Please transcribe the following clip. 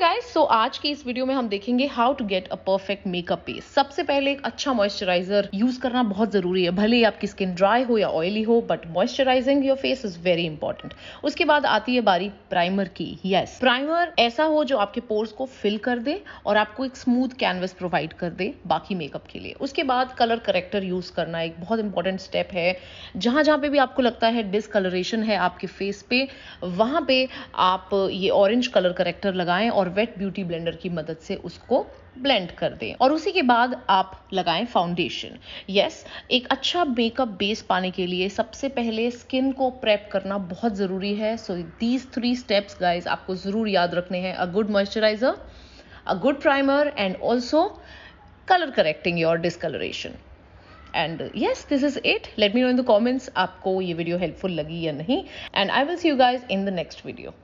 guys so आज की इस वीडियो में हम देखेंगे how to get a perfect makeup base सबसे पहले एक अच्छा मॉइस्चराइजर यूज करना बहुत जरूरी है भले ही आपकी स्किन ड्राई हो या ऑयली हो but moisturising your face is very important उसके बाद आती है बारी प्राइमर की यस yes, प्राइमर ऐसा हो जो आपके पोर्स को फिल कर दे और आपको एक स्मूथ कैनवस प्रोवाइड कर दे बाकी मेकअप के लिए उसके बाद कलर करेक्टर यूज करना एक बहुत इंपॉर्टेंट स्टेप है जहां जहां पे भी आपको लगता है डिसकलरेशन है आपके फेस पे वहां पे आप ये ऑरेंज कलर करेक्टर लगाएं और और वेट ब्यूटी ब्लेंडर की मदद से उसको ब्लेंड कर दें और उसी के बाद आप लगाएं फाउंडेशन यस एक अच्छा मेकअप बेस पाने के लिए सबसे पहले स्किन को प्रेप करना बहुत ज़रूरी है so these three steps guys आपको ज़रूर याद रखने हैं a good moisturizer a good primer and also colour correcting your discolouration and yes this is it let me know in the comments आपको ये वीडियो हेल्पफुल लगी या नहीं and I will see you guys in the next video